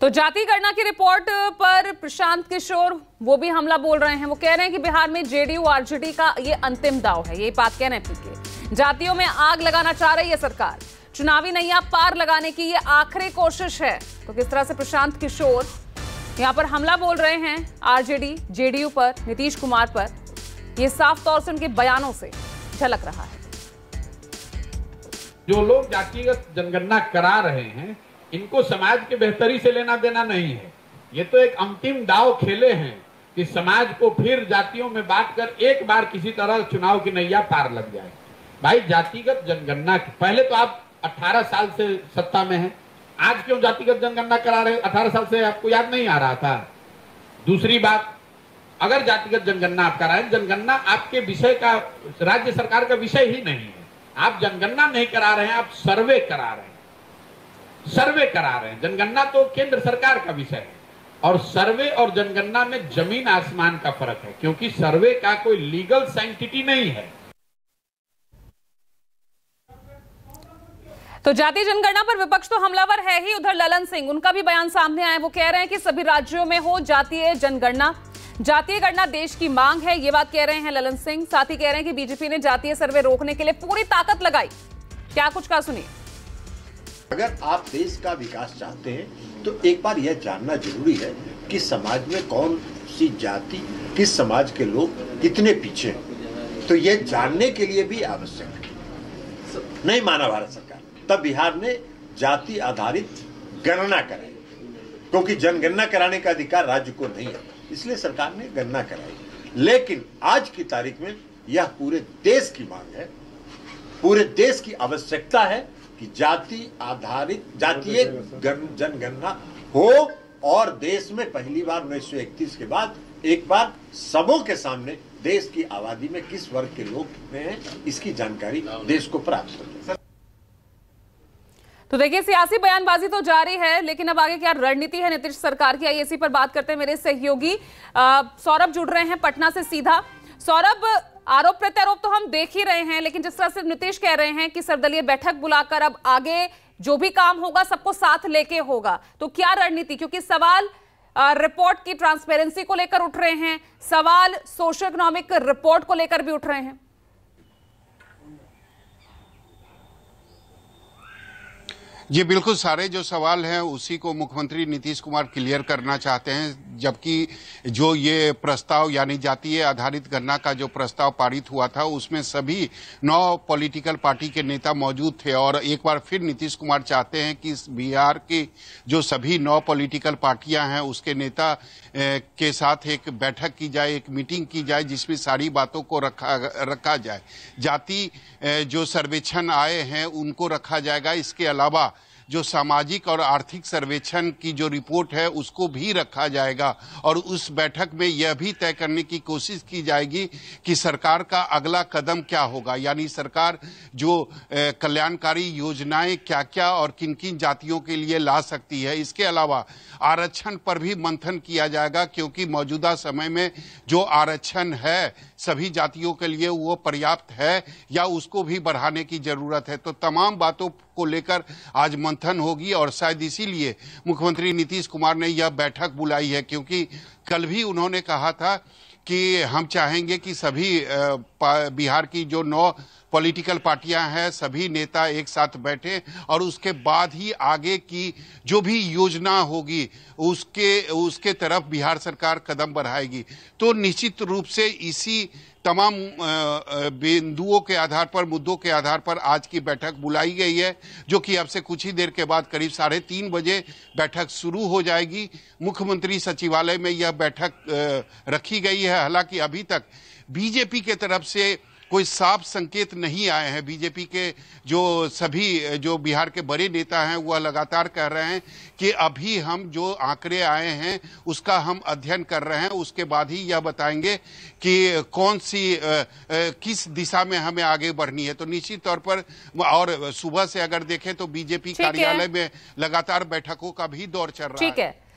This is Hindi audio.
तो जाति गणना की रिपोर्ट पर प्रशांत किशोर वो भी हमला बोल रहे हैं वो कह रहे हैं कि बिहार में जेडीयू आरजेडी का ये अंतिम दाव है ये बात कह रहे हैं जातियों में आग लगाना चाह रही है सरकार चुनावी नैया पार लगाने की ये आखिरी कोशिश है तो किस तरह से प्रशांत किशोर यहाँ पर हमला बोल रहे हैं आरजेडी जेडीयू पर नीतीश कुमार पर ये साफ तौर से उनके बयानों से झलक रहा है जो लोग जातिगत जनगणना करा रहे हैं इनको समाज की बेहतरी से लेना देना नहीं है ये तो एक अंतिम दाव खेले हैं कि समाज को फिर जातियों में बांट कर एक बार किसी तरह चुनाव की नैया पार लग जाए भाई जातिगत जनगणना पहले तो आप 18 साल से सत्ता में हैं आज क्यों जातिगत जनगणना करा रहे अठारह साल से आपको याद नहीं आ रहा था दूसरी बात अगर जातिगत जनगणना आप कराए जनगणना आपके विषय का राज्य सरकार का विषय ही नहीं है आप जनगणना नहीं करा रहे हैं आप सर्वे करा रहे हैं सर्वे करा रहे हैं जनगणना तो केंद्र सरकार का विषय है और सर्वे और जनगणना में जमीन आसमान का फर्क है क्योंकि सर्वे का कोई लीगल साइंटिटी नहीं है तो जातीय जनगणना पर विपक्ष तो हमलावर है ही उधर ललन सिंह उनका भी बयान सामने आया वो कह रहे हैं कि सभी राज्यों में हो जातीय जनगणना जातीय गणना देश की मांग है ये बात कह रहे हैं ललन सिंह साथ ही कह रहे हैं कि बीजेपी ने जातीय सर्वे रोकने के लिए पूरी ताकत लगाई क्या कुछ कहा सुनिए अगर आप देश का विकास चाहते हैं तो एक बार यह जानना जरूरी है कि समाज में कौन सी जाति किस समाज के लोग कितने पीछे हैं तो यह जानने के लिए भी आवश्यक है नहीं माना भारत सरकार तब बिहार ने जाति आधारित गणना कराई क्योंकि जनगणना कराने का अधिकार राज्य को नहीं है इसलिए सरकार ने गणना कराई लेकिन आज की तारीख में यह पूरे देश की मांग है पूरे देश की आवश्यकता है कि जाति आधारित जातीय जनगणना हो और देश में पहली बार उन्नीस के बाद एक बार सबों के सामने देश की आबादी में किस वर्ग के लोग हैं इसकी जानकारी देश को प्राप्त हो तो देखिए सियासी बयानबाजी तो जारी है लेकिन अब आगे क्या रणनीति है नीतीश सरकार की आई पर बात करते हैं मेरे सहयोगी सौरभ जुड़ रहे हैं पटना से सीधा सौरभ आरोप प्रत्यारोप तो हम देख ही रहे हैं लेकिन जिस तरह से नीतीश कह रहे हैं कि सर्वदलीय बैठक बुलाकर अब आगे जो भी काम होगा सबको साथ लेके होगा तो क्या रणनीति क्योंकि सवाल रिपोर्ट की ट्रांसपेरेंसी को लेकर उठ रहे हैं सवाल सोशो इकोनॉमिक रिपोर्ट को लेकर भी उठ रहे हैं जी बिल्कुल सारे जो सवाल हैं उसी को मुख्यमंत्री नीतीश कुमार क्लियर करना चाहते हैं जबकि जो ये प्रस्ताव यानी जातीय आधारित गणना का जो प्रस्ताव पारित हुआ था उसमें सभी नौ पॉलिटिकल पार्टी के नेता मौजूद थे और एक बार फिर नीतीश कुमार चाहते हैं कि बिहार की जो सभी नौ पॉलिटिकल पार्टियां हैं उसके नेता के साथ एक बैठक की जाए एक मीटिंग की जाए जिसमें सारी बातों को रखा रखा जाए जाति जो सर्वेक्षण आए हैं उनको रखा जाएगा इसके अलावा जो सामाजिक और आर्थिक सर्वेक्षण की जो रिपोर्ट है उसको भी रखा जाएगा और उस बैठक में यह भी तय करने की कोशिश की जाएगी कि सरकार का अगला कदम क्या होगा यानी सरकार जो कल्याणकारी योजनाएं क्या क्या और किन किन जातियों के लिए ला सकती है इसके अलावा आरक्षण पर भी मंथन किया जाएगा क्योंकि मौजूदा समय में जो आरक्षण है सभी जातियों के लिए वो पर्याप्त है या उसको भी बढ़ाने की जरूरत है तो तमाम बातों को लेकर आज मंथन होगी और शायद इसीलिए मुख्यमंत्री नीतीश कुमार ने यह बैठक बुलाई है क्योंकि कल भी उन्होंने कहा था कि हम चाहेंगे कि सभी बिहार की जो नौ पॉलिटिकल पार्टियां हैं सभी नेता एक साथ बैठे और उसके बाद ही आगे की जो भी योजना होगी उसके उसके तरफ बिहार सरकार कदम बढ़ाएगी तो निश्चित रूप से इसी तमाम बिंदुओं के आधार पर मुद्दों के आधार पर आज की बैठक बुलाई गई है जो कि अब से कुछ ही देर के बाद करीब साढ़े तीन बजे बैठक शुरू हो जाएगी मुख्यमंत्री सचिवालय में यह बैठक रखी गई है हालांकि अभी तक बीजेपी के तरफ से कोई साफ संकेत नहीं आए हैं बीजेपी के जो सभी जो बिहार के बड़े नेता हैं वह लगातार कह रहे हैं कि अभी हम जो आंकड़े आए हैं उसका हम अध्ययन कर रहे हैं उसके बाद ही यह बताएंगे कि कौन सी आ, आ, किस दिशा में हमें आगे बढ़नी है तो निश्चित तौर पर और सुबह से अगर देखें तो बीजेपी कार्यालय में लगातार बैठकों का भी दौर चल रहा है